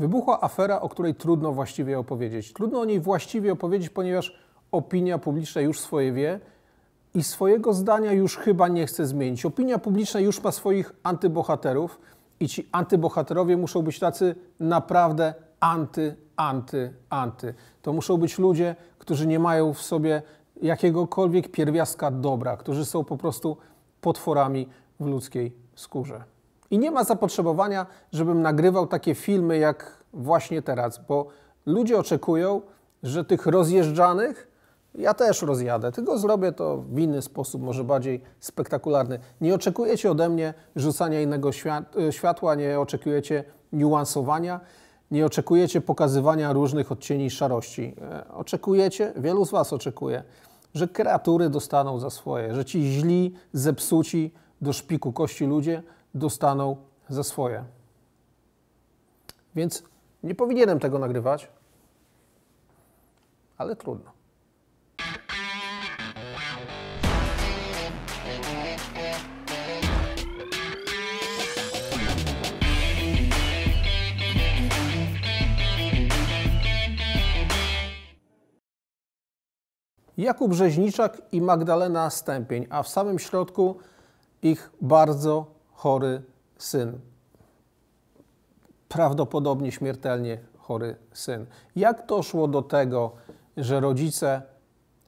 Wybuchła afera, o której trudno właściwie opowiedzieć. Trudno o niej właściwie opowiedzieć, ponieważ opinia publiczna już swoje wie i swojego zdania już chyba nie chce zmienić. Opinia publiczna już ma swoich antybohaterów i ci antybohaterowie muszą być tacy naprawdę anty, anty, anty. To muszą być ludzie, którzy nie mają w sobie jakiegokolwiek pierwiastka dobra, którzy są po prostu potworami w ludzkiej skórze. I nie ma zapotrzebowania, żebym nagrywał takie filmy jak właśnie teraz, bo ludzie oczekują, że tych rozjeżdżanych ja też rozjadę, tylko zrobię to w inny sposób, może bardziej spektakularny. Nie oczekujecie ode mnie rzucania innego e, światła, nie oczekujecie niuansowania, nie oczekujecie pokazywania różnych odcieni szarości. E, oczekujecie, wielu z Was oczekuje, że kreatury dostaną za swoje, że ci źli, zepsuci, do szpiku kości ludzie dostaną za swoje. Więc nie powinienem tego nagrywać, ale trudno. Jakub Rzeźniczak i Magdalena Stępień, a w samym środku ich bardzo chory syn. Prawdopodobnie śmiertelnie chory syn. Jak doszło do tego, że rodzice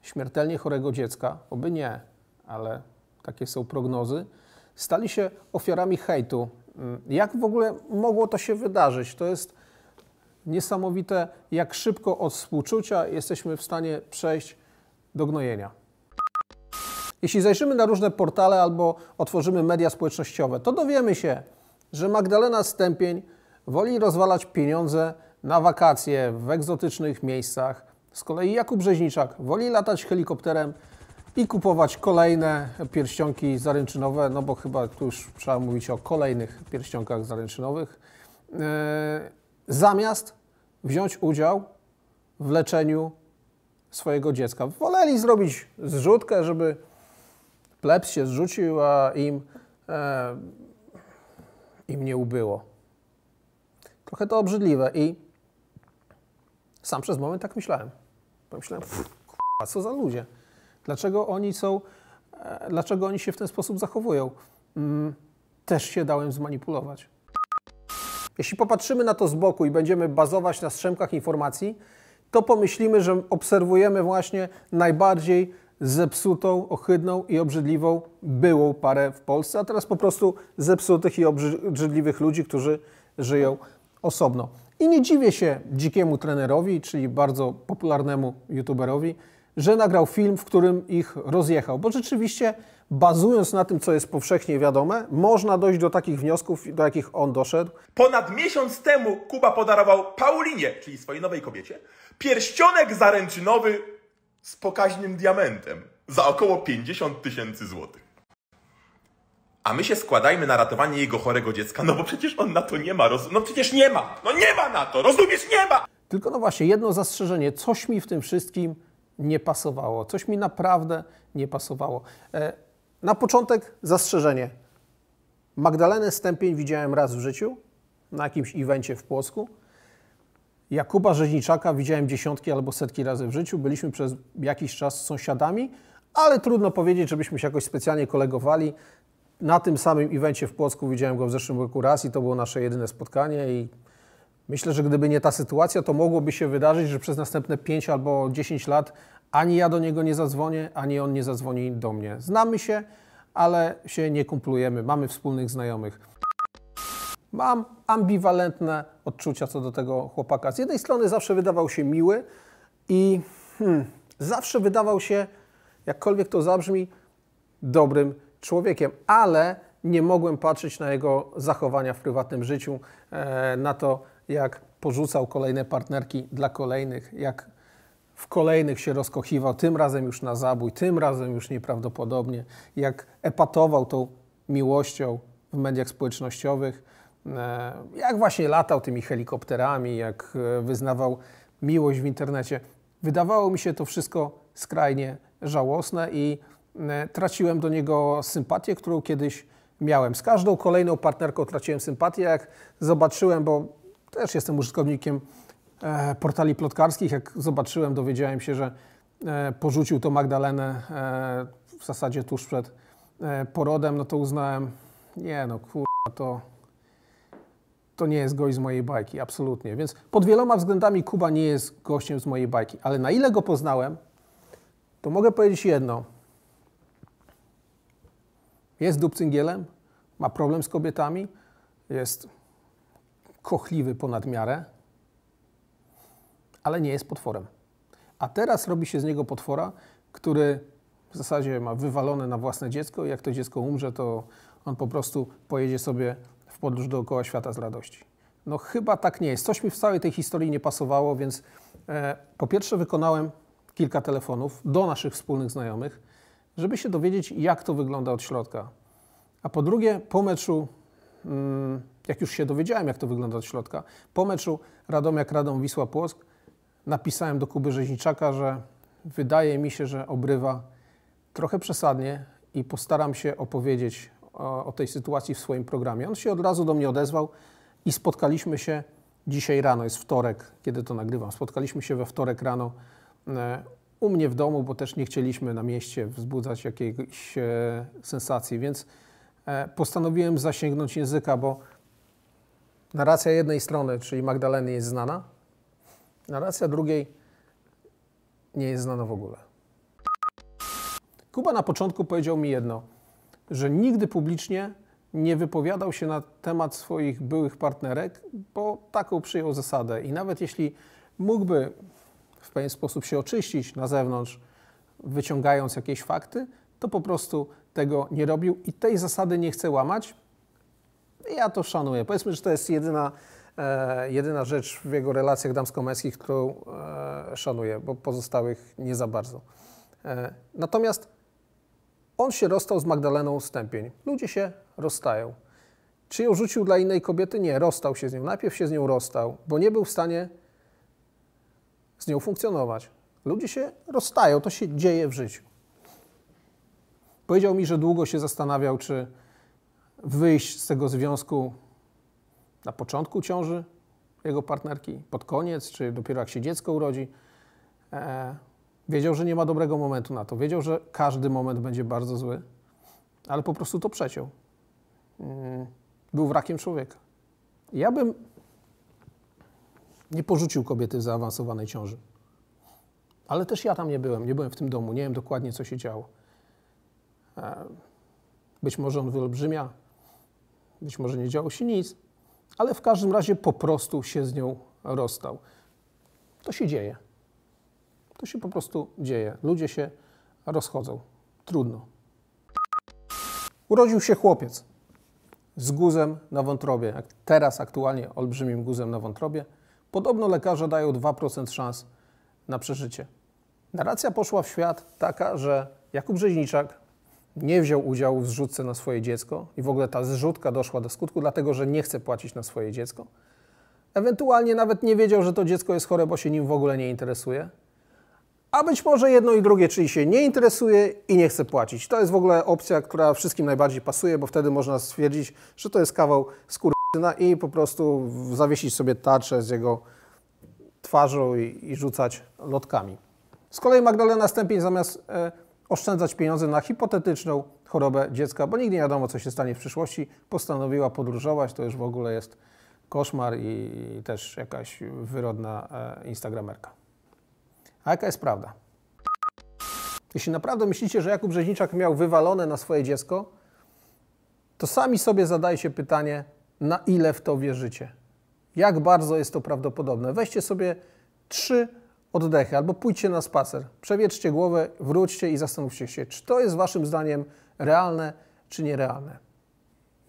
śmiertelnie chorego dziecka, oby nie, ale takie są prognozy, stali się ofiarami hejtu. Mm, jak w ogóle mogło to się wydarzyć? To jest niesamowite, jak szybko od współczucia jesteśmy w stanie przejść do gnojenia. Jeśli zajrzymy na różne portale albo otworzymy media społecznościowe, to dowiemy się, że Magdalena Stępień woli rozwalać pieniądze na wakacje w egzotycznych miejscach. Z kolei Jakub Brzeźniczak woli latać helikopterem i kupować kolejne pierścionki zaręczynowe, no bo chyba tu już trzeba mówić o kolejnych pierścionkach zaręczynowych, e, zamiast wziąć udział w leczeniu swojego dziecka. Woleli zrobić zrzutkę, żeby plebs się zrzucił, a im, e, im nie ubyło. Trochę to obrzydliwe i sam przez moment tak myślałem. Pomyślałem, a co za ludzie? Dlaczego oni są, e, dlaczego oni się w ten sposób zachowują? Mm, też się dałem zmanipulować. Jeśli popatrzymy na to z boku i będziemy bazować na strzemkach informacji, to pomyślimy, że obserwujemy właśnie najbardziej zepsutą, ohydną i obrzydliwą byłą parę w Polsce, a teraz po prostu zepsutych i obrzydliwych ludzi, którzy żyją osobno. I nie dziwię się dzikiemu trenerowi, czyli bardzo popularnemu youtuberowi, że nagrał film, w którym ich rozjechał, bo rzeczywiście bazując na tym, co jest powszechnie wiadome, można dojść do takich wniosków, do jakich on doszedł. Ponad miesiąc temu Kuba podarował Paulinie, czyli swojej nowej kobiecie, pierścionek zaręczynowy z pokaźnym diamentem za około 50 tysięcy złotych. A my się składajmy na ratowanie jego chorego dziecka, no bo przecież on na to nie ma, roz... no przecież nie ma, no nie ma na to, rozumiesz, nie ma! Tylko no właśnie, jedno zastrzeżenie, coś mi w tym wszystkim nie pasowało, coś mi naprawdę nie pasowało. E, na początek zastrzeżenie. Magdalenę Stępień widziałem raz w życiu, na jakimś evencie w Płocku. Jakuba Rzeźniczaka widziałem dziesiątki albo setki razy w życiu. Byliśmy przez jakiś czas sąsiadami, ale trudno powiedzieć, żebyśmy się jakoś specjalnie kolegowali. Na tym samym evencie w Płocku widziałem go w zeszłym roku raz i to było nasze jedyne spotkanie i myślę, że gdyby nie ta sytuacja, to mogłoby się wydarzyć, że przez następne 5 albo 10 lat ani ja do niego nie zadzwonię, ani on nie zadzwoni do mnie. Znamy się, ale się nie kumplujemy, mamy wspólnych znajomych. Mam ambiwalentne odczucia co do tego chłopaka. Z jednej strony zawsze wydawał się miły i hmm, zawsze wydawał się, jakkolwiek to zabrzmi, dobrym człowiekiem, ale nie mogłem patrzeć na jego zachowania w prywatnym życiu, e, na to, jak porzucał kolejne partnerki dla kolejnych, jak w kolejnych się rozkochiwał, tym razem już na zabój, tym razem już nieprawdopodobnie, jak epatował tą miłością w mediach społecznościowych, E, jak właśnie latał tymi helikopterami, jak e, wyznawał miłość w internecie. Wydawało mi się to wszystko skrajnie żałosne i e, traciłem do niego sympatię, którą kiedyś miałem. Z każdą kolejną partnerką traciłem sympatię, jak zobaczyłem, bo też jestem użytkownikiem portali plotkarskich, jak zobaczyłem, dowiedziałem się, że porzucił to Magdalenę w zasadzie tuż przed porodem, no to uznałem, nie no kurwa, to to nie jest gość z mojej bajki, absolutnie. Więc pod wieloma względami Kuba nie jest gościem z mojej bajki. Ale na ile go poznałem, to mogę powiedzieć jedno. Jest dupcyngielem, ma problem z kobietami, jest kochliwy ponad miarę, ale nie jest potworem. A teraz robi się z niego potwora, który w zasadzie ma wywalone na własne dziecko i jak to dziecko umrze, to on po prostu pojedzie sobie w podróż dookoła świata z radości. No chyba tak nie jest. Coś mi w całej tej historii nie pasowało, więc e, po pierwsze wykonałem kilka telefonów do naszych wspólnych znajomych, żeby się dowiedzieć, jak to wygląda od środka. A po drugie, po meczu, mm, jak już się dowiedziałem, jak to wygląda od środka, po meczu Radomiak Radom Wisła Płock napisałem do Kuby Rzeźniczaka, że wydaje mi się, że obrywa trochę przesadnie i postaram się opowiedzieć o tej sytuacji w swoim programie. On się od razu do mnie odezwał i spotkaliśmy się dzisiaj rano, jest wtorek, kiedy to nagrywam. Spotkaliśmy się we wtorek rano e, u mnie w domu, bo też nie chcieliśmy na mieście wzbudzać jakiejś e, sensacji, więc e, postanowiłem zasięgnąć języka, bo narracja jednej strony, czyli Magdaleny, jest znana, narracja drugiej nie jest znana w ogóle. Kuba na początku powiedział mi jedno że nigdy publicznie nie wypowiadał się na temat swoich byłych partnerek, bo taką przyjął zasadę. I nawet jeśli mógłby w pewien sposób się oczyścić na zewnątrz, wyciągając jakieś fakty, to po prostu tego nie robił i tej zasady nie chce łamać. Ja to szanuję. Powiedzmy, że to jest jedyna, e, jedyna rzecz w jego relacjach damsko-męskich, którą e, szanuję, bo pozostałych nie za bardzo. E, natomiast on się rozstał z Magdaleną Stępień. Ludzie się rozstają. Czy ją rzucił dla innej kobiety? Nie, rozstał się z nią. Najpierw się z nią rozstał, bo nie był w stanie z nią funkcjonować. Ludzie się rozstają, to się dzieje w życiu. Powiedział mi, że długo się zastanawiał, czy wyjść z tego związku na początku ciąży jego partnerki, pod koniec, czy dopiero jak się dziecko urodzi. E, Wiedział, że nie ma dobrego momentu na to. Wiedział, że każdy moment będzie bardzo zły, ale po prostu to przeciął. Mm, był wrakiem człowieka. Ja bym nie porzucił kobiety w zaawansowanej ciąży. Ale też ja tam nie byłem, nie byłem w tym domu, nie wiem dokładnie, co się działo. E, być może on wyolbrzymia, być może nie działo się nic, ale w każdym razie po prostu się z nią rozstał. To się dzieje. To się po prostu dzieje. Ludzie się rozchodzą. Trudno. Urodził się chłopiec z guzem na wątrobie. Teraz aktualnie olbrzymim guzem na wątrobie. Podobno lekarze dają 2% szans na przeżycie. Narracja poszła w świat taka, że Jakub Rzeźniczak nie wziął udziału w zrzutce na swoje dziecko i w ogóle ta zrzutka doszła do skutku, dlatego że nie chce płacić na swoje dziecko. Ewentualnie nawet nie wiedział, że to dziecko jest chore, bo się nim w ogóle nie interesuje a być może jedno i drugie, czyli się nie interesuje i nie chce płacić. To jest w ogóle opcja, która wszystkim najbardziej pasuje, bo wtedy można stwierdzić, że to jest kawał skurczyna i po prostu zawiesić sobie tarczę z jego twarzą i, i rzucać lotkami. Z kolei Magdalena Stępień zamiast e, oszczędzać pieniądze na hipotetyczną chorobę dziecka, bo nigdy nie wiadomo, co się stanie w przyszłości, postanowiła podróżować. To już w ogóle jest koszmar i, też jakaś wyrodna e, instagramerka. A jaka jest prawda? Jeśli naprawdę myślicie, że Jakub Rzeźniczak miał wywalone na swoje dziecko, to sami sobie zadajcie pytanie, na ile w to wierzycie. Jak bardzo jest to prawdopodobne? Weźcie sobie trzy oddechy albo pójdźcie na spacer, przewietrzcie głowę, wróćcie i zastanówcie się, czy to jest waszym zdaniem realne, czy nierealne.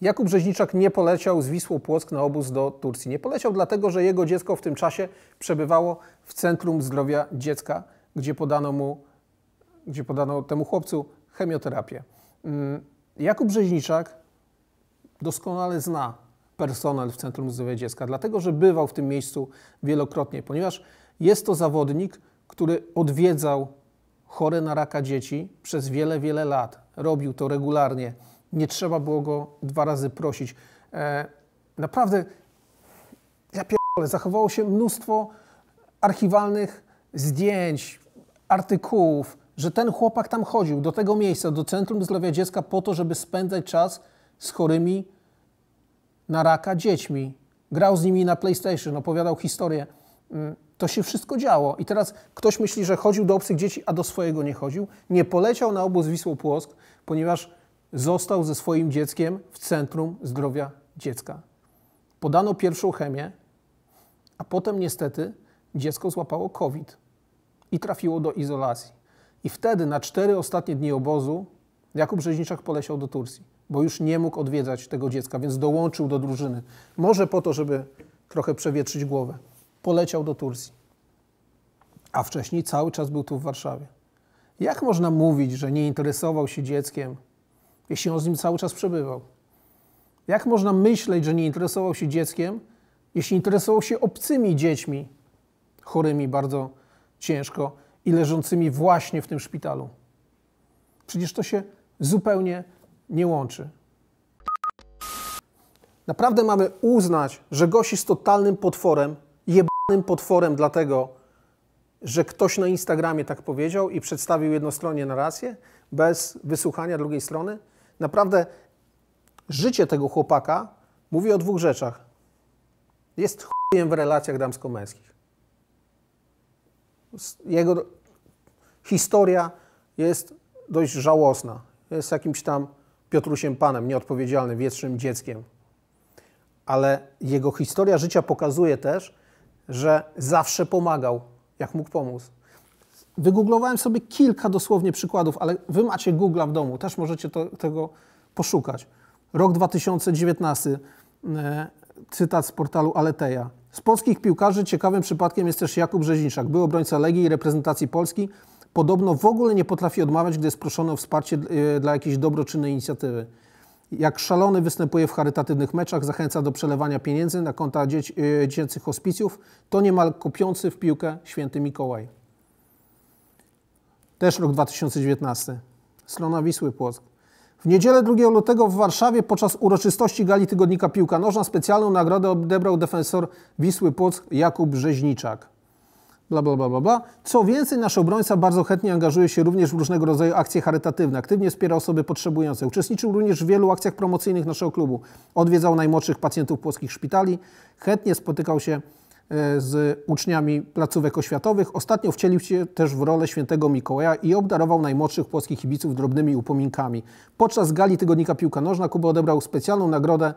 Jakub Rzeźniczak nie poleciał z Wisłą Płock na obóz do Turcji. Nie poleciał dlatego, że jego dziecko w tym czasie przebywało w Centrum Zdrowia Dziecka, gdzie podano, mu, gdzie podano temu chłopcu chemioterapię. Mm, Jakub Rzeźniczak doskonale zna personel w Centrum Zdrowia Dziecka, dlatego że bywał w tym miejscu wielokrotnie, ponieważ jest to zawodnik, który odwiedzał chore na raka dzieci przez wiele, wiele lat. Robił to regularnie nie trzeba było go dwa razy prosić. E, naprawdę, ja pierdolę, zachowało się mnóstwo archiwalnych zdjęć, artykułów, że ten chłopak tam chodził do tego miejsca, do Centrum Zdrowia Dziecka po to, żeby spędzać czas z chorymi na raka dziećmi. Grał z nimi na PlayStation, opowiadał historię. Mm, to się wszystko działo. I teraz ktoś myśli, że chodził do obcych dzieci, a do swojego nie chodził. Nie poleciał na obóz Wisłopłosk, ponieważ został ze swoim dzieckiem w centrum zdrowia dziecka. Podano pierwszą chemię, a potem niestety dziecko złapało COVID i trafiło do izolacji. I wtedy na cztery ostatnie dni obozu Jakub Rzeźniczak poleciał do Turcji, bo już nie mógł odwiedzać tego dziecka, więc dołączył do drużyny. Może po to, żeby trochę przewietrzyć głowę. Poleciał do Turcji. A wcześniej cały czas był tu w Warszawie. Jak można mówić, że nie interesował się dzieckiem, jeśli on z nim cały czas przebywał? Jak można myśleć, że nie interesował się dzieckiem, jeśli interesował się obcymi dziećmi, chorymi bardzo ciężko i leżącymi właśnie w tym szpitalu? Przecież to się zupełnie nie łączy. Naprawdę mamy uznać, że gość jest totalnym potworem, jebanym potworem dlatego, że ktoś na Instagramie tak powiedział i przedstawił jednostronnie narrację bez wysłuchania drugiej strony? Naprawdę życie tego chłopaka mówi o dwóch rzeczach. Jest chujem w relacjach damsko-męskich. Jego historia jest dość żałosna. Jest jakimś tam Piotrusiem Panem, nieodpowiedzialnym, wietrznym dzieckiem. Ale jego historia życia pokazuje też, że zawsze pomagał, jak mógł pomóc. Wygooglowałem sobie kilka dosłownie przykładów, ale wy macie Google'a w domu, też możecie to, tego poszukać. Rok 2019, e, cytat z portalu Aleteja. Z polskich piłkarzy ciekawym przypadkiem jest też Jakub Rzeźniczak, był obrońca Legii i reprezentacji Polski. Podobno w ogóle nie potrafi odmawiać, gdy jest proszony o wsparcie e, dla jakiejś dobroczynnej inicjatywy. Jak szalony występuje w charytatywnych meczach, zachęca do przelewania pieniędzy na konta dzieci, e, dziecięcych hospicjów. To niemal kopiący w piłkę święty Mikołaj też rok 2019, strona Wisły Płock. W niedzielę 2 lutego w Warszawie podczas uroczystości gali tygodnika Piłka Nożna specjalną nagrodę odebrał defensor Wisły Płock Jakub Rzeźniczak. Bla, bla, bla, bla, bla. Co więcej, nasz obrońca bardzo chętnie angażuje się również w różnego rodzaju akcje charytatywne. Aktywnie wspiera osoby potrzebujące. Uczestniczył również w wielu akcjach promocyjnych naszego klubu. Odwiedzał najmłodszych pacjentów płockich szpitali. Chętnie spotykał się E, z uczniami placówek oświatowych. Ostatnio wcielił się też w rolę świętego Mikołaja i obdarował najmłodszych polskich kibiców drobnymi upominkami. Podczas gali tygodnika Piłka Nożna Kuba odebrał specjalną nagrodę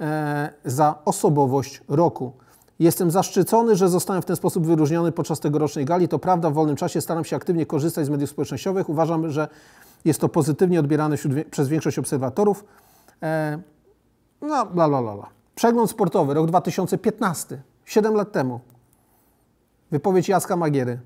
e, za osobowość roku. Jestem zaszczycony, że zostałem w ten sposób wyróżniony podczas tegorocznej gali. To prawda, w wolnym czasie staram się aktywnie korzystać z mediów społecznościowych. Uważam, że jest to pozytywnie odbierane wśród, przez większość obserwatorów. E, no, la, la, la, la. Przegląd sportowy, rok 2015. 7 lat temu. Wypowiedź Jaska Magiery.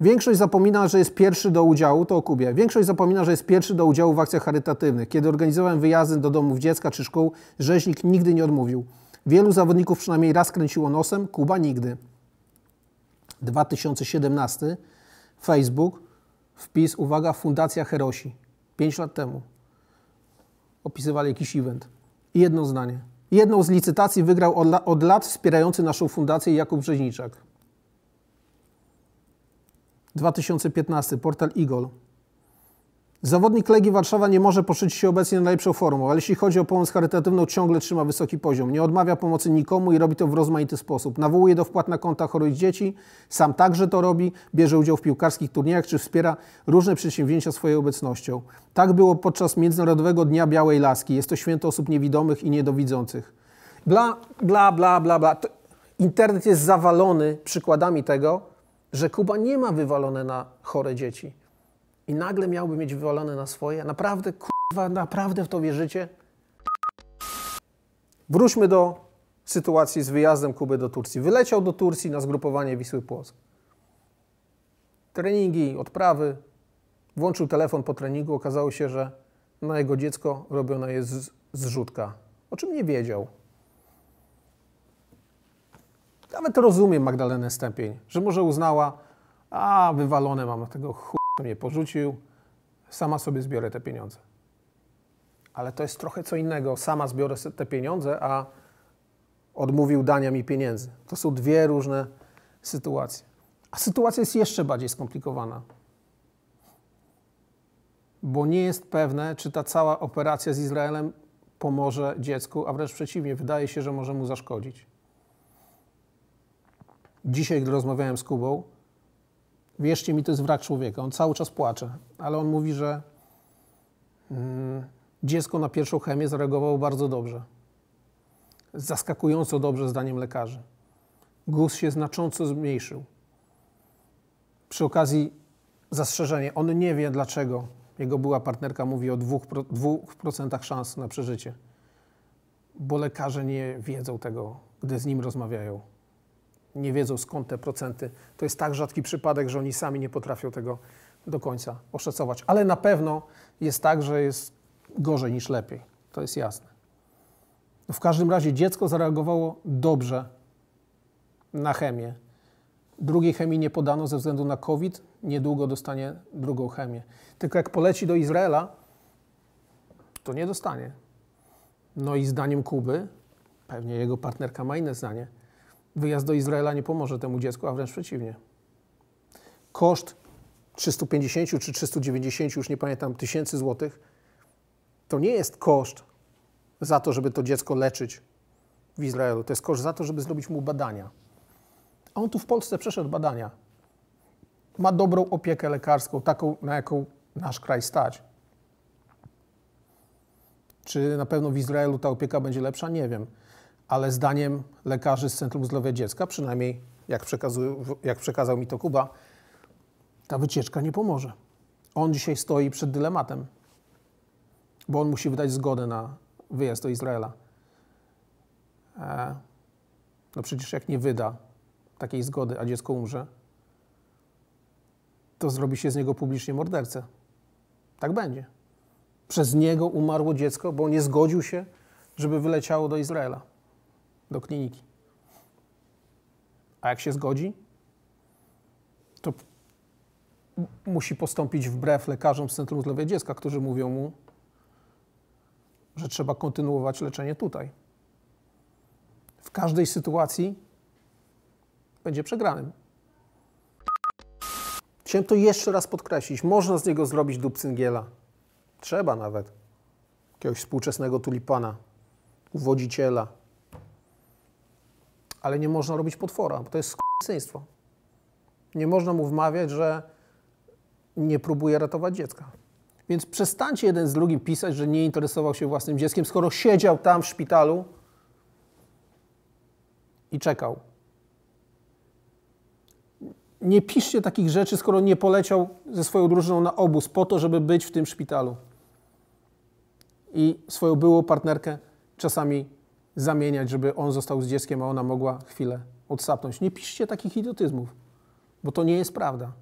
Większość zapomina, że jest pierwszy do udziału, to o Kubie. Większość zapomina, że jest pierwszy do udziału w akcjach charytatywnych. Kiedy organizowałem wyjazdy do domów dziecka czy szkół, rzeźnik nigdy nie odmówił. Wielu zawodników przynajmniej raz kręciło nosem, Kuba nigdy. 2017 Facebook, wpis, uwaga, Fundacja Herosi. 5 lat temu. Opisywali jakiś event. I jedno zdanie. Jedną z licytacji wygrał od, lat wspierający naszą fundację Jakub Brzeźniczak. 2015, portal Eagle. Zawodnik Legii Warszawa nie może poszyć się obecnie na najlepszą formą, ale jeśli chodzi o pomoc charytatywną, ciągle trzyma wysoki poziom. Nie odmawia pomocy nikomu i robi to w rozmaity sposób. Nawołuje do wpłat na konta chorych dzieci, sam także to robi, bierze udział w piłkarskich turniejach czy wspiera różne przedsięwzięcia swoją obecnością. Tak było podczas Międzynarodowego Dnia Białej Laski. Jest to święto osób niewidomych i niedowidzących. Bla, bla, bla, bla, bla. Internet jest zawalony przykładami tego, że Kuba nie ma wywalone na chore dzieci i nagle miałby mieć wywalone na swoje? Naprawdę, kurwa, naprawdę w to wierzycie? Wróćmy do sytuacji z wyjazdem Kuby do Turcji. Wyleciał do Turcji na zgrupowanie Wisły Płock. Treningi, odprawy. Włączył telefon po treningu. Okazało się, że na jego dziecko robiona jest zrzutka. O czym nie wiedział. Nawet rozumiem Magdalenę Stępień, że może uznała, a wywalone mam na tego chuj mnie porzucił, sama sobie zbiorę te pieniądze. Ale to jest trochę co innego, sama zbiorę te pieniądze, a odmówił dania mi pieniędzy. To są dwie różne sytuacje. A sytuacja jest jeszcze bardziej skomplikowana, bo nie jest pewne, czy ta cała operacja z Izraelem pomoże dziecku, a wręcz przeciwnie, wydaje się, że może mu zaszkodzić. Dzisiaj, gdy rozmawiałem z Kubą, wierzcie mi, to jest wrak człowieka. On cały czas płacze, ale on mówi, że mm, dziecko na pierwszą chemię zareagowało bardzo dobrze. Zaskakująco dobrze, zdaniem lekarzy. Guz się znacząco zmniejszył. Przy okazji zastrzeżenie, on nie wie dlaczego. Jego była partnerka mówi o 2 szans na przeżycie, bo lekarze nie wiedzą tego, gdy z nim rozmawiają nie wiedzą skąd te procenty. To jest tak rzadki przypadek, że oni sami nie potrafią tego do końca oszacować. Ale na pewno jest tak, że jest gorzej niż lepiej. To jest jasne. No w każdym razie dziecko zareagowało dobrze na chemię. Drugiej chemii nie podano ze względu na COVID, niedługo dostanie drugą chemię. Tylko jak poleci do Izraela, to nie dostanie. No i zdaniem Kuby, pewnie jego partnerka ma inne zdanie, Wyjazd do Izraela nie pomoże temu dziecku, a wręcz przeciwnie. Koszt 350 czy 390, już nie pamiętam, tysięcy złotych, to nie jest koszt za to, żeby to dziecko leczyć w Izraelu. To jest koszt za to, żeby zrobić mu badania. A on tu w Polsce przeszedł badania. Ma dobrą opiekę lekarską, taką, na jaką nasz kraj stać. Czy na pewno w Izraelu ta opieka będzie lepsza? Nie wiem ale zdaniem lekarzy z Centrum Zdrowia Dziecka, przynajmniej jak, jak przekazał mi to Kuba, ta wycieczka nie pomoże. On dzisiaj stoi przed dylematem, bo on musi wydać zgodę na wyjazd do Izraela. E, no przecież jak nie wyda takiej zgody, a dziecko umrze, to zrobi się z niego publicznie mordercę. Tak będzie. Przez niego umarło dziecko, bo nie zgodził się, żeby wyleciało do Izraela do kliniki. A jak się zgodzi, to musi postąpić wbrew lekarzom z Centrum Zdrowia Dziecka, którzy mówią mu, że trzeba kontynuować leczenie tutaj. W każdej sytuacji będzie przegranym. Chciałem to jeszcze raz podkreślić. Można z niego zrobić dupcyngiela. Trzeba nawet. Jakiegoś współczesnego tulipana, uwodziciela, ale nie można robić potwora, bo to jest skutnictwo. Nie można mu wmawiać, że nie próbuje ratować dziecka. Więc przestańcie jeden z drugim pisać, że nie interesował się własnym dzieckiem, skoro siedział tam w szpitalu i czekał. Nie piszcie takich rzeczy, skoro nie poleciał ze swoją drużyną na obóz po to, żeby być w tym szpitalu. I swoją byłą partnerkę czasami zamieniać, żeby on został z dzieckiem, a ona mogła chwilę odsapnąć. Nie piszcie takich idiotyzmów, bo to nie jest prawda.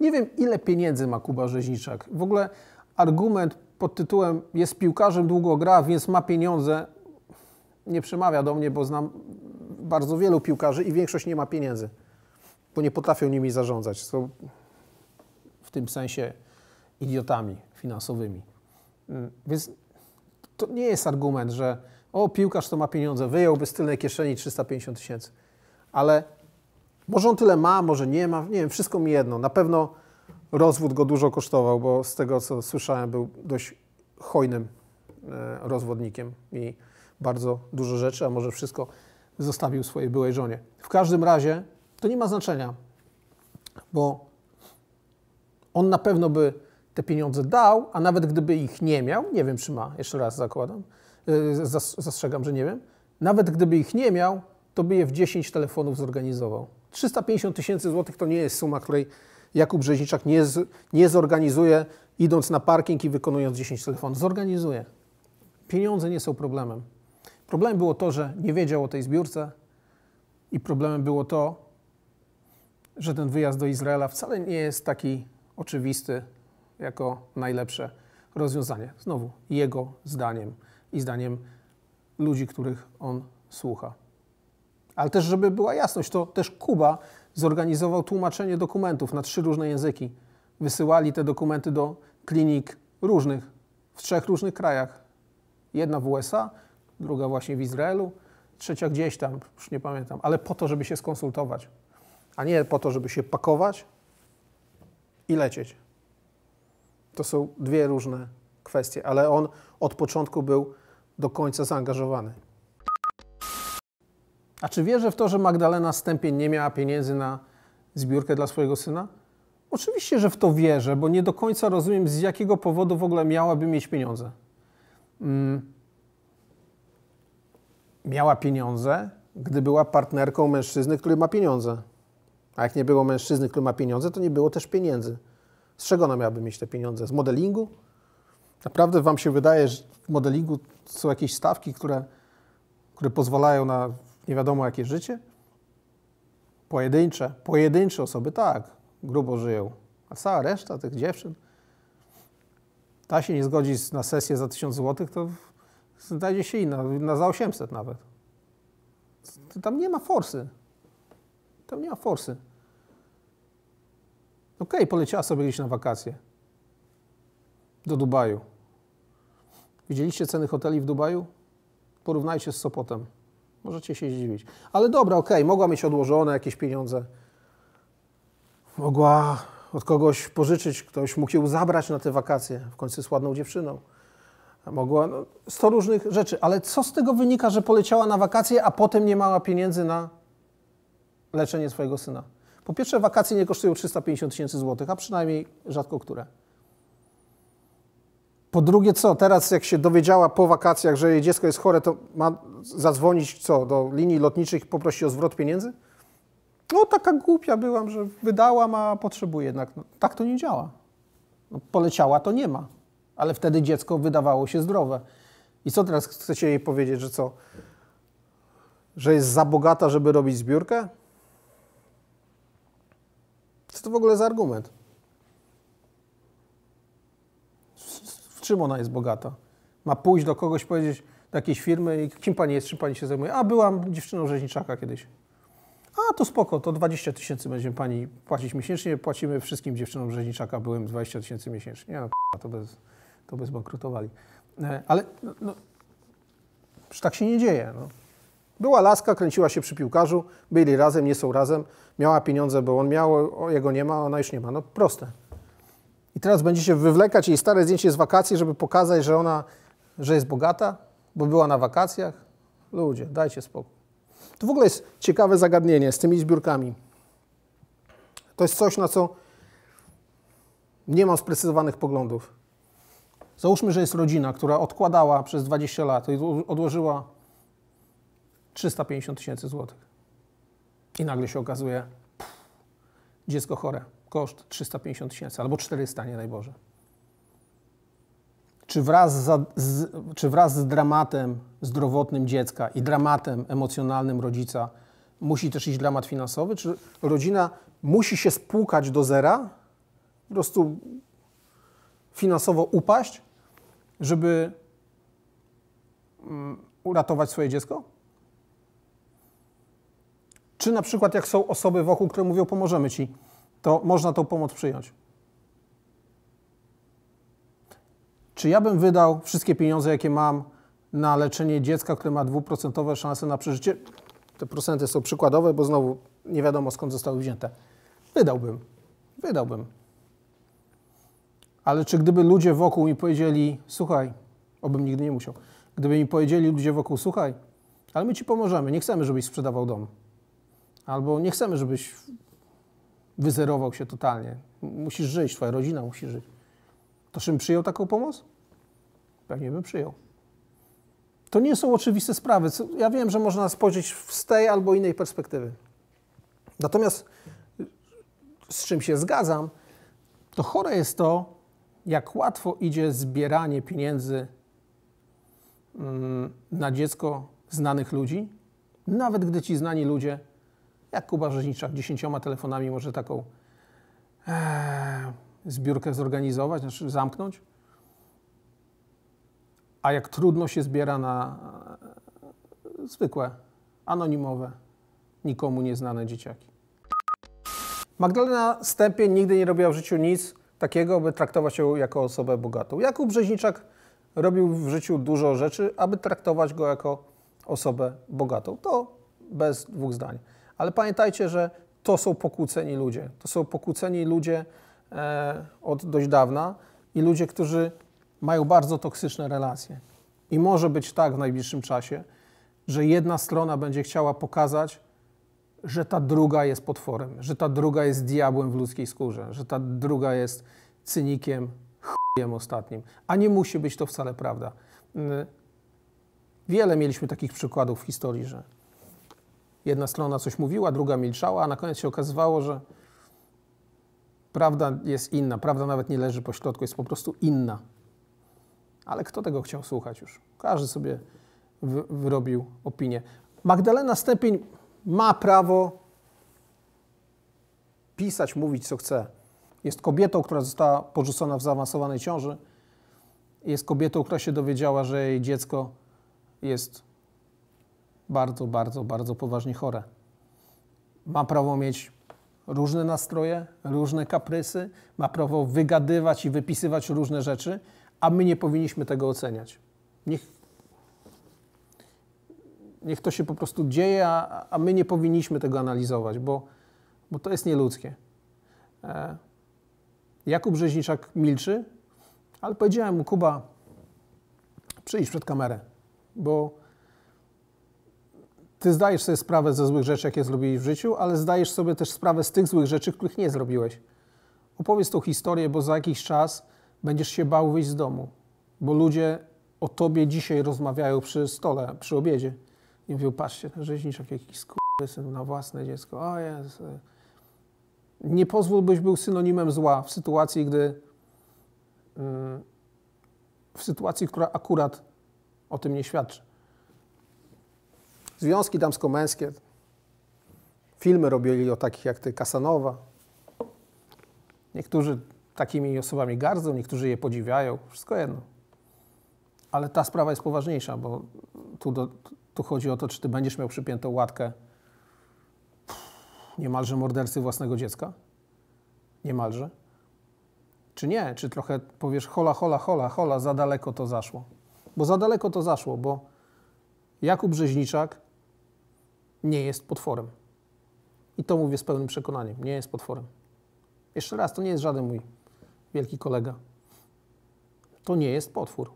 Nie wiem, ile pieniędzy ma Kuba Rzeźniczak. W ogóle argument pod tytułem jest piłkarzem, długo gra, więc ma pieniądze nie przemawia do mnie, bo znam bardzo wielu piłkarzy i większość nie ma pieniędzy, bo nie potrafią nimi zarządzać. Są w tym sensie idiotami finansowymi. Mm, więc to nie jest argument, że o, piłkarz to ma pieniądze, wyjąłby z tylnej kieszeni 350 tysięcy. Ale może on tyle ma, może nie ma, nie wiem, wszystko mi jedno. Na pewno rozwód go dużo kosztował, bo z tego, co słyszałem, był dość hojnym e, rozwodnikiem i bardzo dużo rzeczy, a może wszystko zostawił swojej byłej żonie. W każdym razie to nie ma znaczenia, bo on na pewno by te pieniądze dał, a nawet gdyby ich nie miał, nie wiem czy ma, jeszcze raz zakładam, y, zastrzegam, że nie wiem, nawet gdyby ich nie miał, to by je w 10 telefonów zorganizował. 350 tysięcy złotych to nie jest suma, której Jakub Brzeźniczak nie, z, nie zorganizuje, idąc na parking i wykonując 10 telefonów. Zorganizuje. Pieniądze nie są problemem. Problem było to, że nie wiedział o tej zbiórce i problemem było to, że ten wyjazd do Izraela wcale nie jest taki oczywisty, jako najlepsze rozwiązanie. Znowu jego zdaniem i zdaniem ludzi, których on słucha. Ale też, żeby była jasność, to też Kuba zorganizował tłumaczenie dokumentów na trzy różne języki. Wysyłali te dokumenty do klinik różnych, w trzech różnych krajach. Jedna w USA, druga właśnie w Izraelu, trzecia gdzieś tam, już nie pamiętam, ale po to, żeby się skonsultować, a nie po to, żeby się pakować i lecieć. To są dwie różne kwestie, ale on od początku był do końca zaangażowany. A czy wierzę w to, że Magdalena Stępień nie miała pieniędzy na zbiórkę dla swojego syna? Oczywiście, że w to wierzę, bo nie do końca rozumiem, z jakiego powodu w ogóle miałaby mieć pieniądze. Mm. Miała pieniądze, gdy była partnerką mężczyzny, który ma pieniądze. A jak nie było mężczyzny, który ma pieniądze, to nie było też pieniędzy. Z czego ona miałaby mieć te pieniądze? Z modelingu? Naprawdę wam się wydaje, że w modelingu są jakieś stawki, które, które pozwalają na nie wiadomo jakie życie? Pojedyncze, pojedyncze osoby tak, grubo żyją, a cała reszta tych dziewczyn, ta się nie zgodzi na sesję za 1000 zł, to znajdzie się inna, na za 800 nawet. Tam nie ma forsy. Tam nie ma forsy. Okej, okay, poleciała sobie gdzieś na wakacje. Do Dubaju. Widzieliście ceny hoteli w Dubaju? Porównajcie z Sopotem. Możecie się zdziwić. Ale dobra, okej, okay, mogła mieć odłożone jakieś pieniądze. Mogła od kogoś pożyczyć, ktoś mógł ją zabrać na te wakacje. W końcu jest ładną dziewczyną. Mogła, no, różnych rzeczy. Ale co z tego wynika, że poleciała na wakacje, a potem nie mała pieniędzy na leczenie swojego syna? Po pierwsze, wakacje nie kosztują 350 tysięcy złotych, a przynajmniej rzadko które. Po drugie, co teraz, jak się dowiedziała po wakacjach, że jej dziecko jest chore, to ma zadzwonić co do linii lotniczych i poprosić o zwrot pieniędzy? No, taka głupia byłam, że wydałam, a potrzebuję jednak. No, tak to nie działa. No, poleciała, to nie ma. Ale wtedy dziecko wydawało się zdrowe. I co teraz chcecie jej powiedzieć, że co? Że jest za bogata, żeby robić zbiórkę? to w ogóle za argument? W czym ona jest bogata? Ma pójść do kogoś, powiedzieć do jakiejś firmy i kim pani jest, czym pani się zajmuje? A, byłam dziewczyną rzeźniczaka kiedyś. A, to spoko, to 20 tysięcy będziemy pani płacić miesięcznie, płacimy wszystkim dziewczynom rzeźniczaka, byłem 20 tysięcy miesięcznie. Nie, no, to bez, to bez bankrutowali. E, ale no, no, tak się nie dzieje. No. Była laska, kręciła się przy piłkarzu, byli razem, nie są razem, miała pieniądze, bo on miał, jego nie ma, ona już nie ma. No proste. I teraz będziecie wywlekać jej stare zdjęcie z wakacji, żeby pokazać, że ona, że jest bogata, bo była na wakacjach? Ludzie, dajcie spokój. To w ogóle jest ciekawe zagadnienie z tymi zbiórkami. To jest coś, na co nie mam sprecyzowanych poglądów. Załóżmy, że jest rodzina, która odkładała przez 20 lat i odłożyła 350 tysięcy złotych. I nagle się okazuje, pff, dziecko chore, koszt 350 tysięcy albo 400, nie daj Boże. Czy wraz, z, czy wraz z dramatem zdrowotnym dziecka i dramatem emocjonalnym rodzica musi też iść dramat finansowy? Czy rodzina musi się spłukać do zera, po prostu finansowo upaść, żeby mm, uratować swoje dziecko? Czy na przykład jak są osoby wokół, które mówią pomożemy ci, to można tą pomoc przyjąć? Czy ja bym wydał wszystkie pieniądze, jakie mam na leczenie dziecka, które ma dwuprocentowe szanse na przeżycie? Te procenty są przykładowe, bo znowu nie wiadomo skąd zostały wzięte. Wydałbym. Wydałbym. Ale czy gdyby ludzie wokół mi powiedzieli, słuchaj, obym nigdy nie musiał, gdyby mi powiedzieli ludzie wokół, słuchaj, ale my ci pomożemy, nie chcemy, żebyś sprzedawał dom. Albo nie chcemy, żebyś wyzerował się totalnie. Musisz żyć, twoja rodzina musi żyć. To czym przyjął taką pomoc? Pewnie bym przyjął. To nie są oczywiste sprawy. Ja wiem, że można spojrzeć z tej albo innej perspektywy. Natomiast y, z czym się zgadzam, to chore jest to, jak łatwo idzie zbieranie pieniędzy mm, na dziecko znanych ludzi, nawet gdy ci znani ludzie jak Kuba Rzeźniczak, dziesięcioma telefonami może taką e, zbiórkę zorganizować, znaczy zamknąć. A jak trudno się zbiera na e, zwykłe, anonimowe, nikomu nieznane dzieciaki. Magdalena Stępień nigdy nie robiła w życiu nic takiego, by traktować ją jako osobę bogatą. Jakub Brzeźniczak robił w życiu dużo rzeczy, aby traktować go jako osobę bogatą. To bez dwóch zdań ale pamiętajcie, że to są pokłóceni ludzie. To są pokłóceni ludzie e, od dość dawna i ludzie, którzy mają bardzo toksyczne relacje. I może być tak w najbliższym czasie, że jedna strona będzie chciała pokazać, że ta druga jest potworem, że ta druga jest diabłem w ludzkiej skórze, że ta druga jest cynikiem, chujem ostatnim. A nie musi być to wcale prawda. Yy, wiele mieliśmy takich przykładów w historii, że Jedna strona coś mówiła, druga milczała, a na koniec się okazywało, że prawda jest inna, prawda nawet nie leży po środku, jest po prostu inna. Ale kto tego chciał słuchać już? Każdy sobie wyrobił opinię. Magdalena Stępień ma prawo pisać, mówić co chce. Jest kobietą, która została porzucona w zaawansowanej ciąży. Jest kobietą, która się dowiedziała, że jej dziecko jest bardzo, bardzo, bardzo poważnie chore. Ma prawo mieć różne nastroje, różne kaprysy, ma prawo wygadywać i wypisywać różne rzeczy, a my nie powinniśmy tego oceniać. Niech, niech to się po prostu dzieje, a, a my nie powinniśmy tego analizować, bo, bo to jest nieludzkie. E, Jakub Rzeźniczak milczy, ale powiedziałem mu, Kuba, przyjdź przed kamerę, bo ty zdajesz sobie sprawę ze złych rzeczy, jakie zrobiłeś w życiu, ale zdajesz sobie też sprawę z tych złych rzeczy, których nie zrobiłeś. Opowiedz tą historię, bo za jakiś czas będziesz się bał wyjść z domu, bo ludzie o tobie dzisiaj rozmawiają przy stole, przy obiedzie. I mówią, patrzcie, ten rzeźniczek jakiś skurwysyn na własne dziecko. O jest. Nie pozwól, byś był synonimem zła w sytuacji, gdy mm, w sytuacji, która akurat o tym nie świadczy związki damsko-męskie. Filmy robili o takich jak ty, Kasanowa. Niektórzy takimi osobami gardzą, niektórzy je podziwiają, wszystko jedno. Ale ta sprawa jest poważniejsza, bo tu, do, tu chodzi o to, czy ty będziesz miał przypiętą łatkę niemalże mordercy własnego dziecka? Niemalże? Czy nie? Czy trochę powiesz hola, hola, hola, hola, za daleko to zaszło? Bo za daleko to zaszło, bo Jakub Rzeźniczak nie jest potworem. I to mówię z pełnym przekonaniem, nie jest potworem. Jeszcze raz, to nie jest żaden mój wielki kolega. To nie jest potwór.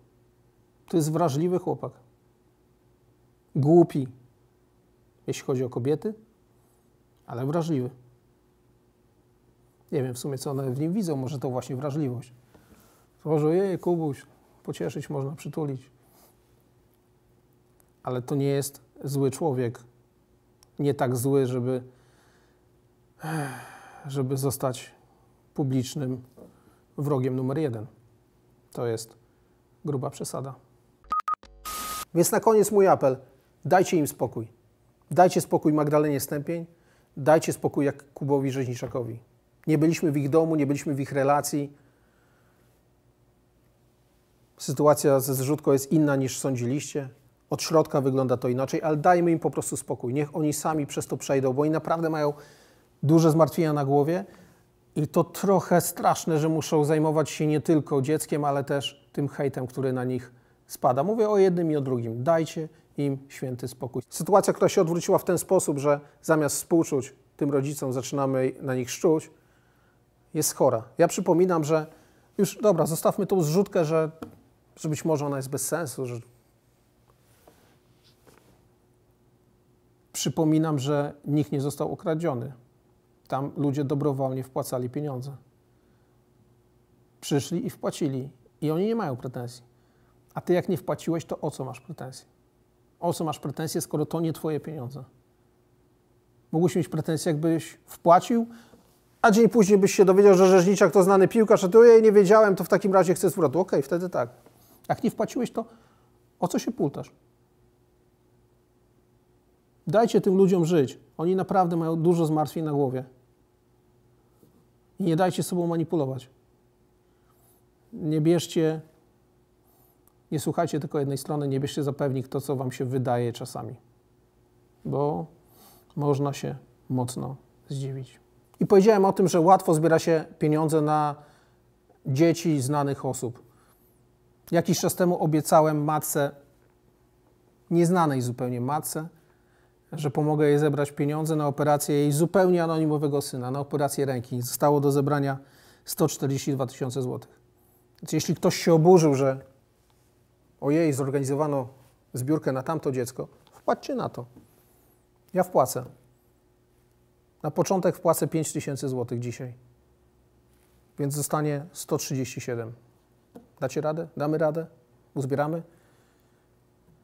To jest wrażliwy chłopak. Głupi, jeśli chodzi o kobiety, ale wrażliwy. Nie wiem w sumie, co one w nim widzą, może to właśnie wrażliwość. Może jej, Kubuś, pocieszyć można, przytulić. Ale to nie jest zły człowiek, nie tak zły, żeby, żeby zostać publicznym wrogiem numer jeden. To jest gruba przesada. Więc na koniec mój apel. Dajcie im spokój. Dajcie spokój Magdalenie Stępień, dajcie spokój jak Kubowi Rzeźniczakowi. Nie byliśmy w ich domu, nie byliśmy w ich relacji. Sytuacja ze zrzutką jest inna niż sądziliście. Od środka wygląda to inaczej, ale dajmy im po prostu spokój. Niech oni sami przez to przejdą, bo oni naprawdę mają duże zmartwienia na głowie i to trochę straszne, że muszą zajmować się nie tylko dzieckiem, ale też tym hejtem, który na nich spada. Mówię o jednym i o drugim. Dajcie im święty spokój. Sytuacja, która się odwróciła w ten sposób, że zamiast współczuć tym rodzicom, zaczynamy na nich szczuć, jest chora. Ja przypominam, że już dobra, zostawmy tą zrzutkę, że, że być może ona jest bez sensu, że Przypominam, że nikt nie został okradziony. Tam ludzie dobrowolnie wpłacali pieniądze. Przyszli i wpłacili, i oni nie mają pretensji. A ty, jak nie wpłaciłeś, to o co masz pretensje? O co masz pretensje, skoro to nie twoje pieniądze? Mógłbyś mieć pretensje, jakbyś wpłacił, a dzień później byś się dowiedział, że rzeźniczak to znany piłkarz, a jej ja nie wiedziałem, to w takim razie chcę zwrotu. Okej, okay, wtedy tak. Jak nie wpłaciłeś, to o co się pultasz? Dajcie tym ludziom żyć. Oni naprawdę mają dużo zmartwień na głowie. I nie dajcie sobą manipulować. Nie bierzcie, nie słuchajcie tylko jednej strony, nie bierzcie za pewnik to, co wam się wydaje czasami. Bo można się mocno zdziwić. I powiedziałem o tym, że łatwo zbiera się pieniądze na dzieci znanych osób. Jakiś czas temu obiecałem matce, nieznanej zupełnie matce, że pomogę jej zebrać pieniądze na operację jej zupełnie anonimowego syna, na operację ręki. Zostało do zebrania 142 tysiące złotych. Więc jeśli ktoś się oburzył, że ojej, zorganizowano zbiórkę na tamto dziecko, wpłaccie na to. Ja wpłacę. Na początek wpłacę 5 tysięcy złotych dzisiaj. Więc zostanie 137. Dacie radę? Damy radę? Uzbieramy?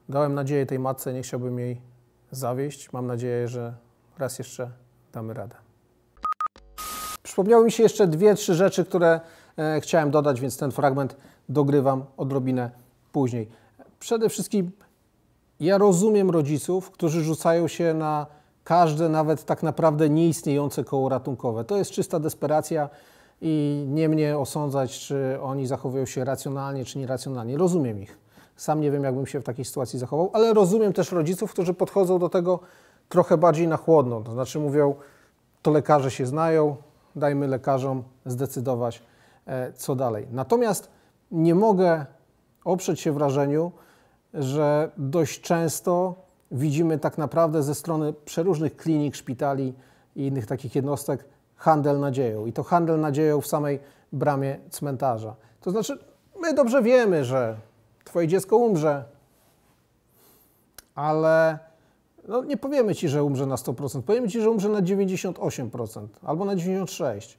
Dałem nadzieję tej matce, nie chciałbym jej zawieść. Mam nadzieję, że raz jeszcze damy radę. Przypomniały mi się jeszcze dwie, trzy rzeczy, które e, chciałem dodać, więc ten fragment dogrywam odrobinę później. Przede wszystkim ja rozumiem rodziców, którzy rzucają się na każde, nawet tak naprawdę nieistniejące koło ratunkowe. To jest czysta desperacja i nie mnie osądzać, czy oni zachowują się racjonalnie, czy nieracjonalnie. Rozumiem ich. Sam nie wiem, jakbym się w takiej sytuacji zachował, ale rozumiem też rodziców, którzy podchodzą do tego trochę bardziej na chłodno. To znaczy mówią, to lekarze się znają, dajmy lekarzom zdecydować, e, co dalej. Natomiast nie mogę oprzeć się wrażeniu, że dość często widzimy tak naprawdę ze strony przeróżnych klinik, szpitali i innych takich jednostek handel nadzieją. I to handel nadzieją w samej bramie cmentarza. To znaczy, my dobrze wiemy, że twoje dziecko umrze, ale no, nie powiemy ci, że umrze na 100%, powiemy ci, że umrze na 98% albo na 96%.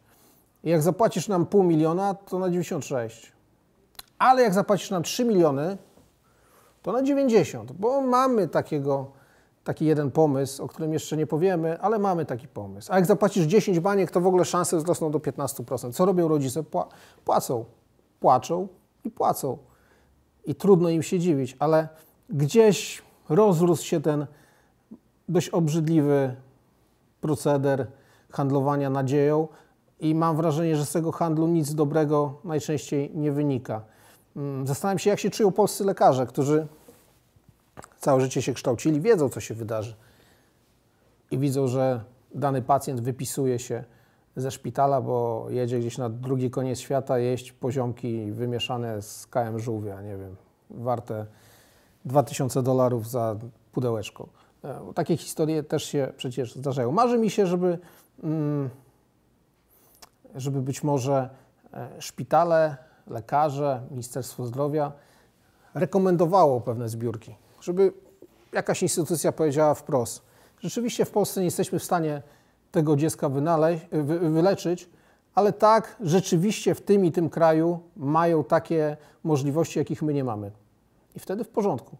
I jak zapłacisz nam pół miliona, to na 96. Ale jak zapłacisz nam 3 miliony, to na 90, bo mamy takiego, taki jeden pomysł, o którym jeszcze nie powiemy, ale mamy taki pomysł. A jak zapłacisz 10 baniek, to w ogóle szanse wzrosną do 15%. Co robią rodzice? Pła płacą, płaczą i płacą i trudno im się dziwić, ale gdzieś rozrósł się ten dość obrzydliwy proceder handlowania nadzieją i mam wrażenie, że z tego handlu nic dobrego najczęściej nie wynika. Mm, zastanawiam się, jak się czują polscy lekarze, którzy całe życie się kształcili, wiedzą, co się wydarzy i widzą, że dany pacjent wypisuje się ze szpitala, bo jedzie gdzieś na drugi koniec świata jeść poziomki wymieszane z kajem żółwia, nie wiem, warte 2000 dolarów za pudełeczko. E, takie historie też się przecież zdarzają. Marzy mi się, żeby, mm, żeby być może e, szpitale, lekarze, Ministerstwo Zdrowia rekomendowało pewne zbiórki, żeby jakaś instytucja powiedziała wprost. Rzeczywiście w Polsce nie jesteśmy w stanie tego dziecka wyleczyć, ale tak rzeczywiście w tym i tym kraju mają takie możliwości, jakich my nie mamy. I wtedy w porządku.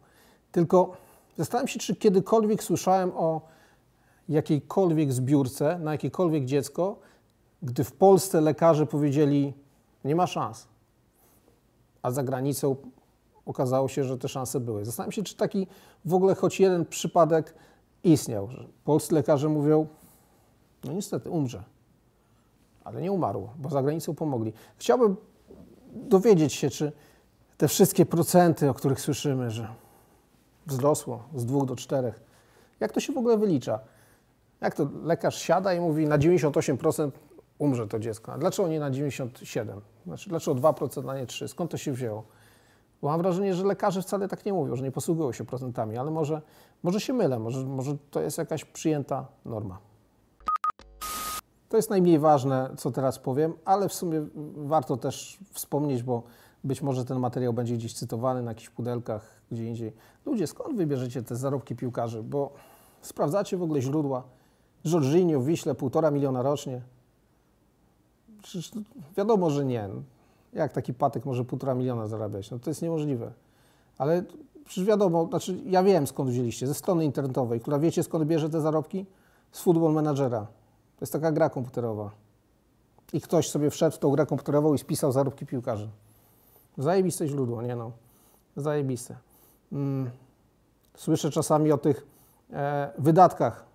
Tylko zastanawiam się, czy kiedykolwiek słyszałem o jakiejkolwiek zbiórce na jakiekolwiek dziecko, gdy w Polsce lekarze powiedzieli, nie ma szans, a za granicą okazało się, że te szanse były. Zastanawiam się, czy taki w ogóle choć jeden przypadek istniał. że Polscy lekarze mówią, no niestety, umrze. Ale nie umarło, bo za granicą pomogli. Chciałbym dowiedzieć się, czy te wszystkie procenty, o których słyszymy, że wzrosło z dwóch do czterech, jak to się w ogóle wylicza? Jak to lekarz siada i mówi na 98% umrze to dziecko. A dlaczego nie na 97? Znaczy, dlaczego 2%, a nie 3? Skąd to się wzięło? Bo mam wrażenie, że lekarze wcale tak nie mówią, że nie posługują się procentami, ale może, może się mylę, może, może to jest jakaś przyjęta norma. To jest najmniej ważne, co teraz powiem, ale w sumie warto też wspomnieć, bo być może ten materiał będzie gdzieś cytowany na jakichś pudelkach, gdzie indziej. Ludzie, skąd wybierzecie te zarobki piłkarzy? Bo sprawdzacie w ogóle źródła. Jorginho w Wiśle półtora miliona rocznie. Przecież wiadomo, że nie. Jak taki patyk może półtora miliona zarabiać? No to jest niemożliwe. Ale przecież wiadomo, znaczy ja wiem skąd wzięliście, ze strony internetowej, która wiecie skąd bierze te zarobki? Z Football Managera. To jest taka gra komputerowa. I ktoś sobie wszedł w tą grę komputerową i spisał zarobki piłkarzy. Zajebiste źródło, nie no. Zajebiste. Mm. Słyszę czasami o tych e, wydatkach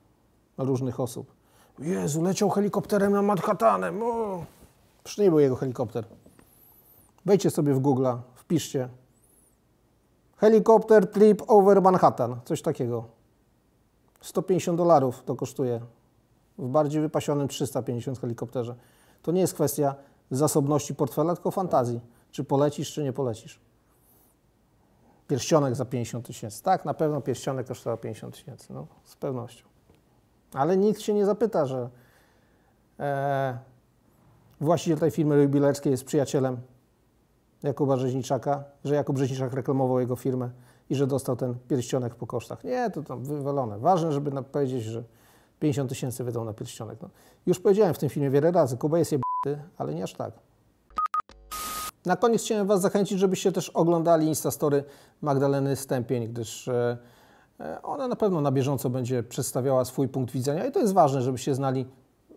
różnych osób. Jezu, leciał helikopterem na Manhattanem. O! Przecież był jego helikopter. Wejdźcie sobie w Google'a, wpiszcie. Helikopter trip over Manhattan. Coś takiego. 150 dolarów to kosztuje w bardziej wypasionym 350 helikopterze. To nie jest kwestia zasobności portfela, tylko fantazji. Czy polecisz, czy nie polecisz. Pierścionek za 50 tysięcy. Tak, na pewno pierścionek kosztował 50 tysięcy, no, z pewnością. Ale nikt się nie zapyta, że e, właściciel tej firmy jubilerskiej jest przyjacielem Jakuba Rzeźniczaka, że Jakub Rzeźniczak reklamował jego firmę i że dostał ten pierścionek po kosztach. Nie, to tam wywalone. Ważne, żeby powiedzieć, że 50 tysięcy wydał na pierścionek. No. Już powiedziałem w tym filmie wiele razy, Kuba jest jebany, ale nie aż tak. Na koniec chciałem Was zachęcić, żebyście też oglądali Instastory Magdaleny Stępień, gdyż e, e, ona na pewno na bieżąco będzie przedstawiała swój punkt widzenia i to jest ważne, żebyście znali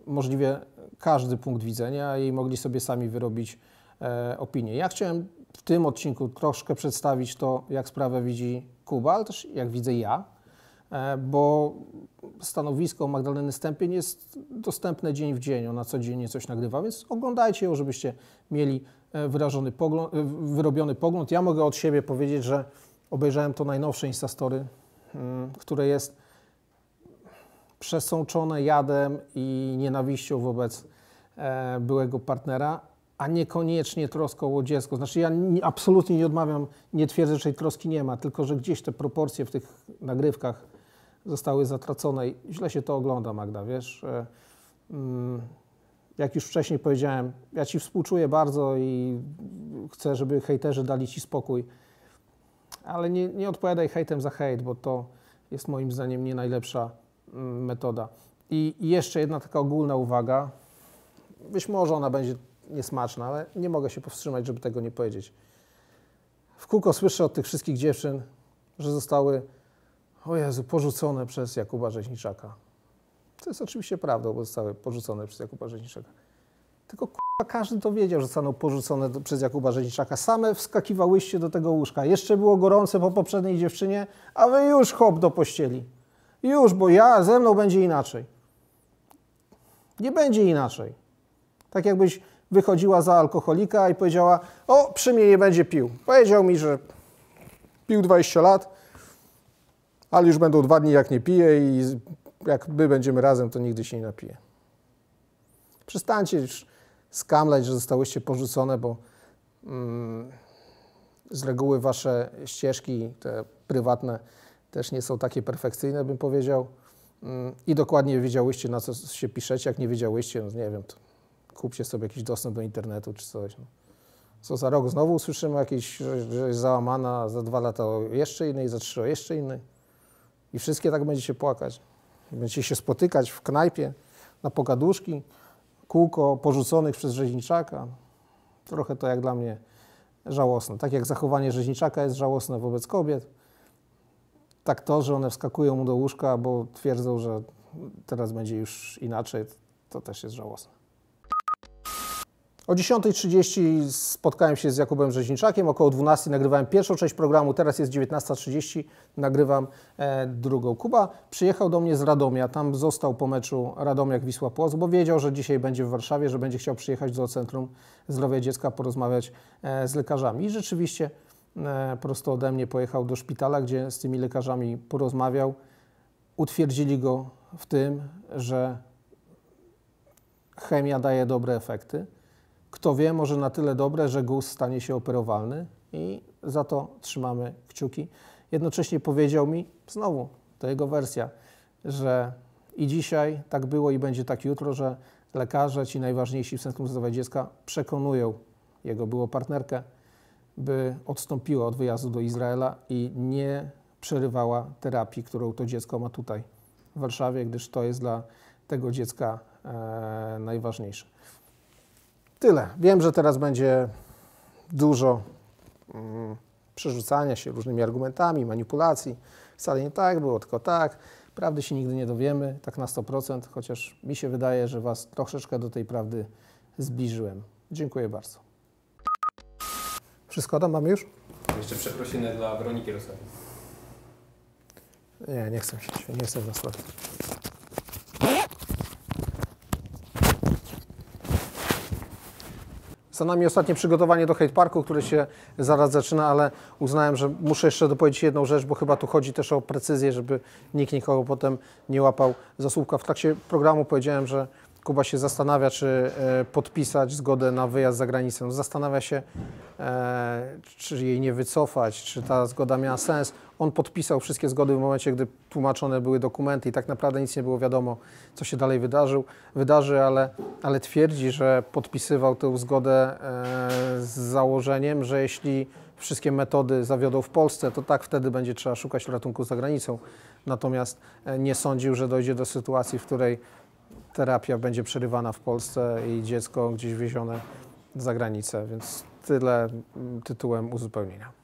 możliwie każdy punkt widzenia i mogli sobie sami wyrobić opinie. opinię. Ja chciałem w tym odcinku troszkę przedstawić to, jak sprawę widzi Kuba, ale też jak widzę ja, E, bo stanowisko Magdaleny Stępień jest dostępne dzień w dzień. Ona codziennie coś nagrywa, więc oglądajcie ją, żebyście mieli e, wyrażony pogląd, e, wyrobiony pogląd. Ja mogę od siebie powiedzieć, że obejrzałem to najnowsze Instastory, mm, które jest przesączone jadem i nienawiścią wobec byłego partnera, a niekoniecznie troską o dziecko. Znaczy ja absolutnie nie odmawiam, nie twierdzę, że tej troski nie ma, tylko że gdzieś te proporcje w tych nagrywkach zostały zatracone. I źle się to ogląda, Magda, wiesz. Mm, jak już wcześniej powiedziałem, ja ci współczuję bardzo i chcę, żeby hejterzy dali ci spokój, ale nie, nie odpowiadaj hejtem za hejt, bo to jest moim zdaniem nie najlepsza mm, metoda. I jeszcze jedna taka ogólna uwaga. Być może ona będzie niesmaczna, ale nie mogę się powstrzymać, żeby tego nie powiedzieć. W kółko słyszę od tych wszystkich dziewczyn, że zostały o Jezu, porzucone przez Jakuba Rzeźniczaka. To jest oczywiście prawdą, bo zostały porzucone przez Jakuba Rzeźniczaka. Tylko k***a, każdy to wiedział, że zostaną porzucone do, przez Jakuba Rzeźniczaka. Same wskakiwałyście do tego łóżka. Jeszcze było gorące po poprzedniej dziewczynie, a wy już hop do pościeli. Już, bo ja, ze mną będzie inaczej. Nie będzie inaczej. Tak jakbyś wychodziła za alkoholika i powiedziała, o, przy mnie nie będzie pił. Powiedział mi, że pił 20 lat, ale już będą dwa dni, jak nie pije i jak my będziemy razem, to nigdy się nie napije. Przestańcie już skamlać, że zostałyście porzucone, bo mm, z reguły wasze ścieżki, te prywatne, też nie są takie perfekcyjne, bym powiedział. Mm, I dokładnie wiedziałyście, na co się piszecie. Jak nie wiedziałyście, no nie wiem, to kupcie sobie jakiś dostęp do internetu czy coś. No. Co za rok znowu usłyszymy jakieś, że jest załamana, za dwa lata jeszcze innej, za trzy jeszcze innej. I wszystkie tak będziecie płakać. Będziecie się spotykać w knajpie na pogaduszki, kółko porzuconych przez rzeźniczaka. Trochę to jak dla mnie żałosne. Tak jak zachowanie rzeźniczaka jest żałosne wobec kobiet, tak to, że one wskakują mu do łóżka, bo twierdzą, że teraz będzie już inaczej, to też jest żałosne. O 10.30 spotkałem się z Jakubem Rzeźniczakiem, około 12:00 nagrywałem pierwszą część programu, teraz jest 19.30, nagrywam e, drugą. Kuba przyjechał do mnie z Radomia, tam został po meczu Radomiak-Wisła Płoc, bo wiedział, że dzisiaj będzie w Warszawie, że będzie chciał przyjechać do Centrum Zdrowia Dziecka porozmawiać e, z lekarzami. I rzeczywiście e, prosto ode mnie pojechał do szpitala, gdzie z tymi lekarzami porozmawiał. Utwierdzili go w tym, że chemia daje dobre efekty kto wie, może na tyle dobre, że GUS stanie się operowalny i za to trzymamy kciuki. Jednocześnie powiedział mi, znowu, to jego wersja, że i dzisiaj tak było i będzie tak jutro, że lekarze, ci najważniejsi w Centrum Zdrowia Dziecka przekonują jego byłą partnerkę, by odstąpiła od wyjazdu do Izraela i nie przerywała terapii, którą to dziecko ma tutaj w Warszawie, gdyż to jest dla tego dziecka e, najważniejsze. Tyle. Wiem, że teraz będzie dużo mm, przerzucania się różnymi argumentami, manipulacji. Wcale nie tak było, tylko tak. Prawdy się nigdy nie dowiemy, tak na 100%, chociaż mi się wydaje, że Was troszeczkę do tej prawdy zbliżyłem. Dziękuję bardzo. Wszystko tam mamy już? Jeszcze przeprosiny dla Weroniki Rosati. Nie, nie chcę się, nie chcę słuchać. za nami ostatnie przygotowanie do Hate Parku, które się zaraz zaczyna, ale uznałem, że muszę jeszcze dopowiedzieć jedną rzecz, bo chyba tu chodzi też o precyzję, żeby nikt nikogo potem nie łapał za słupka. W trakcie programu powiedziałem, że Kuba się zastanawia, czy e, podpisać zgodę na wyjazd za granicę. Zastanawia się, e, czy jej nie wycofać, czy ta zgoda miała sens. On podpisał wszystkie zgody w momencie, gdy tłumaczone były dokumenty i tak naprawdę nic nie było wiadomo, co się dalej wydarzył, wydarzy, ale, ale twierdzi, że podpisywał tę zgodę e, z założeniem, że jeśli wszystkie metody zawiodą w Polsce, to tak wtedy będzie trzeba szukać ratunku za granicą. Natomiast nie sądził, że dojdzie do sytuacji, w której terapia będzie przerywana w Polsce i dziecko gdzieś wiezione za granicę, więc tyle tytułem uzupełnienia.